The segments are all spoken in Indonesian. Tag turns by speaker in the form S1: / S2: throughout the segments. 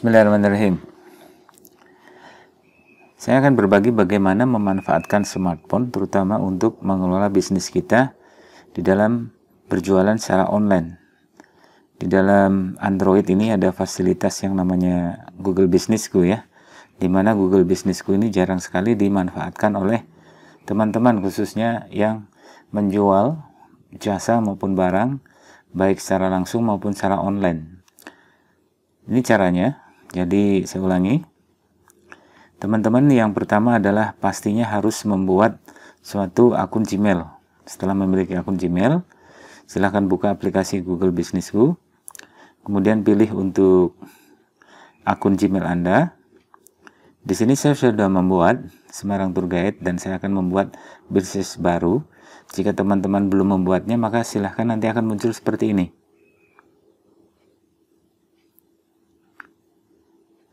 S1: Bismillahirrahmanirrahim. Saya akan berbagi bagaimana memanfaatkan smartphone terutama untuk mengelola bisnis kita di dalam berjualan secara online. Di dalam Android ini ada fasilitas yang namanya Google Businessku ya. Di mana Google Businessku ini jarang sekali dimanfaatkan oleh teman-teman khususnya yang menjual jasa maupun barang baik secara langsung maupun secara online. Ini caranya, jadi saya ulangi. Teman-teman yang pertama adalah pastinya harus membuat suatu akun Gmail. Setelah memiliki akun Gmail, silahkan buka aplikasi Google Business Kemudian pilih untuk akun Gmail Anda. Di sini saya sudah membuat Semarang Tour Guide dan saya akan membuat bisnis baru. Jika teman-teman belum membuatnya, maka silahkan nanti akan muncul seperti ini.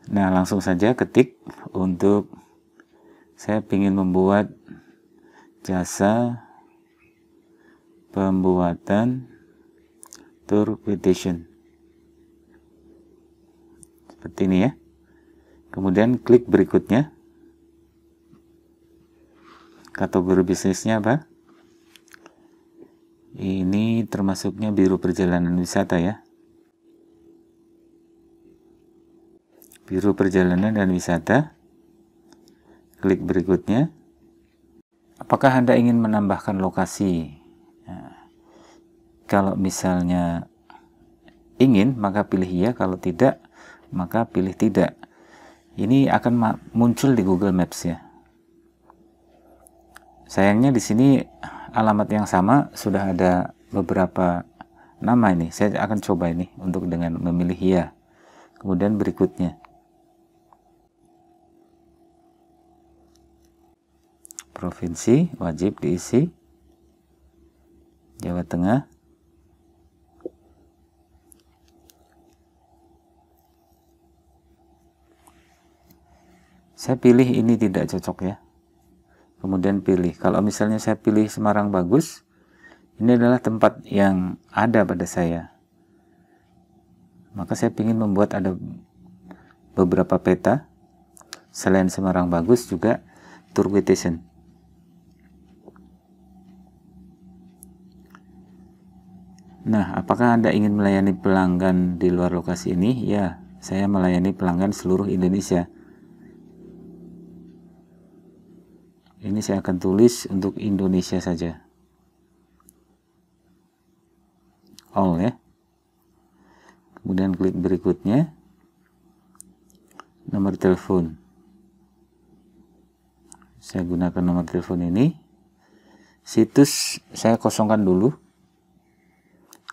S1: Nah, langsung saja ketik untuk saya ingin membuat jasa pembuatan tour quotation. Seperti ini ya. Kemudian klik berikutnya. Kategori bisnisnya apa? Ini termasuknya biru perjalanan wisata ya. biru perjalanan dan wisata. Klik berikutnya. Apakah Anda ingin menambahkan lokasi? Ya. kalau misalnya ingin, maka pilih ya. Kalau tidak, maka pilih tidak. Ini akan muncul di Google Maps ya. Sayangnya di sini alamat yang sama sudah ada beberapa nama ini. Saya akan coba ini untuk dengan memilih ya. Kemudian berikutnya. provinsi wajib diisi Jawa Tengah saya pilih ini tidak cocok ya kemudian pilih kalau misalnya saya pilih Semarang bagus ini adalah tempat yang ada pada saya maka saya ingin membuat ada beberapa peta selain Semarang bagus juga Turgwitation Nah, apakah Anda ingin melayani pelanggan di luar lokasi ini? Ya, saya melayani pelanggan seluruh Indonesia. Ini saya akan tulis untuk Indonesia saja. All ya. Kemudian klik berikutnya. Nomor telepon. Saya gunakan nomor telepon ini. Situs saya kosongkan dulu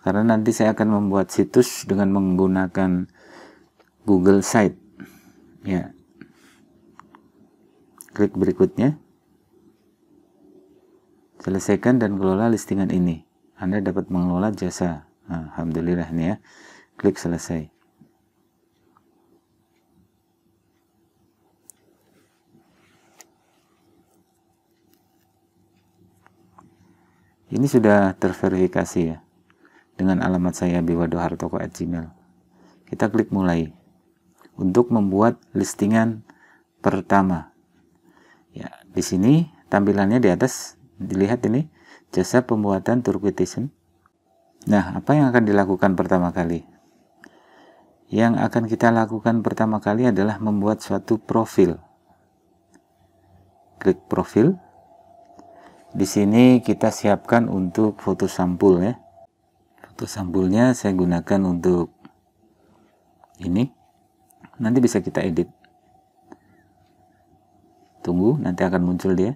S1: karena nanti saya akan membuat situs dengan menggunakan Google Site ya klik berikutnya selesaikan dan kelola listingan ini Anda dapat mengelola jasa nah, Alhamdulillah nih ya klik selesai ini sudah terverifikasi ya dengan alamat saya biwadohartoko@gmail. Kita klik mulai untuk membuat listingan pertama. Ya, di sini tampilannya di atas dilihat ini jasa pembuatan tour quotation. Nah, apa yang akan dilakukan pertama kali? Yang akan kita lakukan pertama kali adalah membuat suatu profil. Klik profil. Di sini kita siapkan untuk foto sampul ya. Untuk sampulnya saya gunakan untuk ini. Nanti bisa kita edit. Tunggu, nanti akan muncul dia.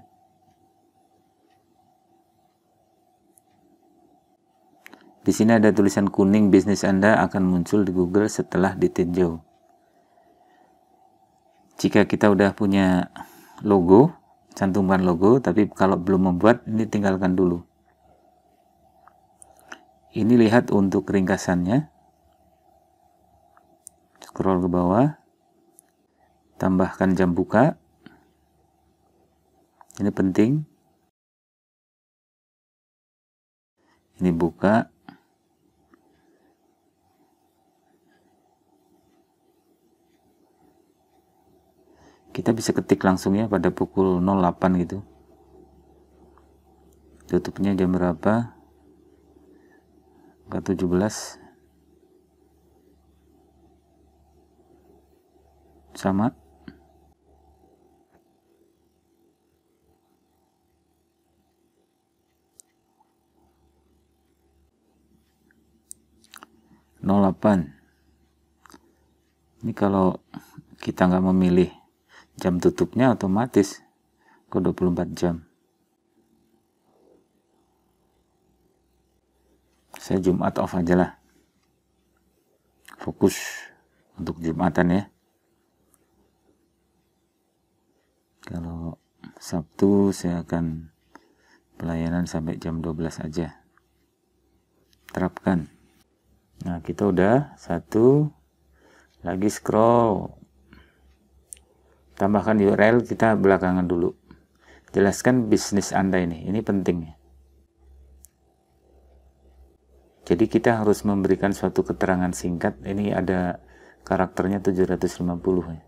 S1: Di sini ada tulisan kuning bisnis Anda akan muncul di Google setelah ditinjau. Jika kita udah punya logo, cantumkan logo, tapi kalau belum membuat ini tinggalkan dulu. Ini lihat untuk ringkasannya. Scroll ke bawah. Tambahkan jam buka. Ini penting. Ini buka. Kita bisa ketik langsung ya pada pukul 08 gitu. Tutupnya jam berapa? ke-17 sama nol delapan ini kalau kita nggak memilih jam tutupnya otomatis ke 24 jam saya Jumat off aja lah fokus untuk Jumatan ya kalau Sabtu saya akan pelayanan sampai jam 12 aja terapkan nah kita udah satu lagi scroll tambahkan URL kita belakangan dulu jelaskan bisnis anda ini ini penting Jadi kita harus memberikan suatu keterangan singkat. Ini ada karakternya 750 ya.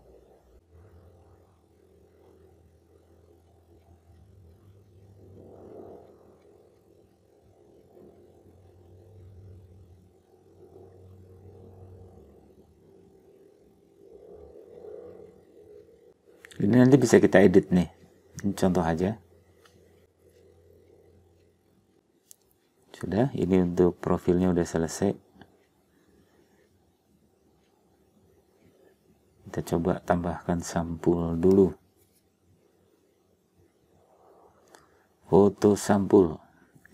S1: Ini nanti bisa kita edit nih. Ini contoh aja. udah ini untuk profilnya udah selesai kita coba tambahkan sampul dulu foto sampul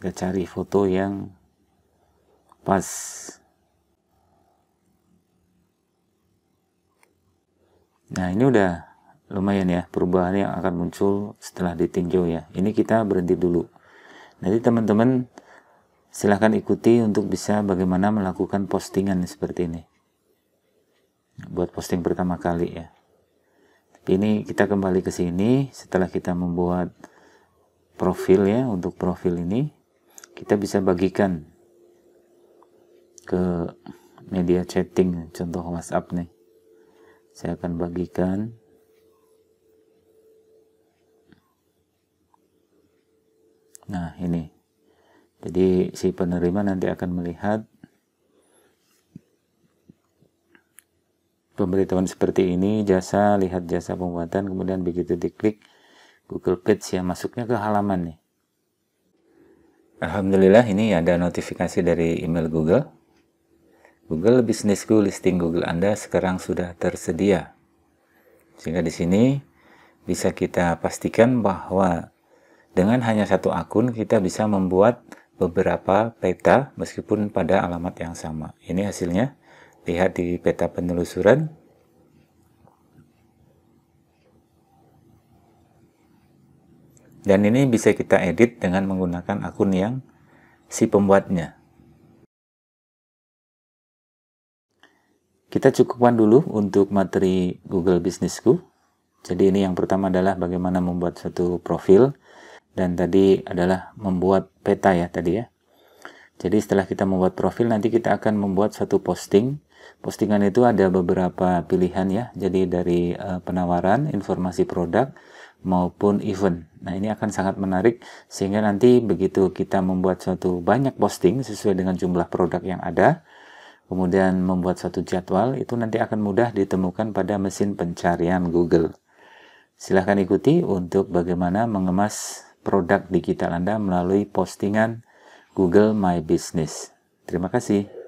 S1: kita cari foto yang pas nah ini udah lumayan ya perubahan yang akan muncul setelah ditinjau ya ini kita berhenti dulu nanti teman-teman silahkan ikuti untuk bisa bagaimana melakukan postingan seperti ini buat posting pertama kali ya tapi ini kita kembali ke sini setelah kita membuat profil ya untuk profil ini kita bisa bagikan ke media chatting contoh WhatsApp nih saya akan bagikan nah ini jadi si penerima nanti akan melihat pemberitahuan seperti ini jasa lihat jasa pembuatan kemudian begitu diklik Google Page ya masuknya ke halaman nih Alhamdulillah ini ada notifikasi dari email Google Google Business School listing Google Anda sekarang sudah tersedia sehingga di sini bisa kita pastikan bahwa dengan hanya satu akun kita bisa membuat beberapa peta meskipun pada alamat yang sama. Ini hasilnya. Lihat di peta penelusuran. Dan ini bisa kita edit dengan menggunakan akun yang si pembuatnya. Kita cukupkan dulu untuk materi Google Business Bisnisku. Jadi ini yang pertama adalah bagaimana membuat satu profil dan tadi adalah membuat peta ya tadi ya jadi setelah kita membuat profil nanti kita akan membuat satu posting. Postingan itu ada beberapa pilihan ya. Jadi dari uh, penawaran, informasi produk maupun event. Nah, ini akan sangat menarik sehingga nanti begitu kita membuat suatu banyak posting sesuai dengan jumlah produk yang ada, kemudian membuat satu jadwal itu nanti akan mudah ditemukan pada mesin pencarian Google. Silahkan ikuti untuk bagaimana mengemas produk digital Anda melalui postingan Google My Business. Terima kasih.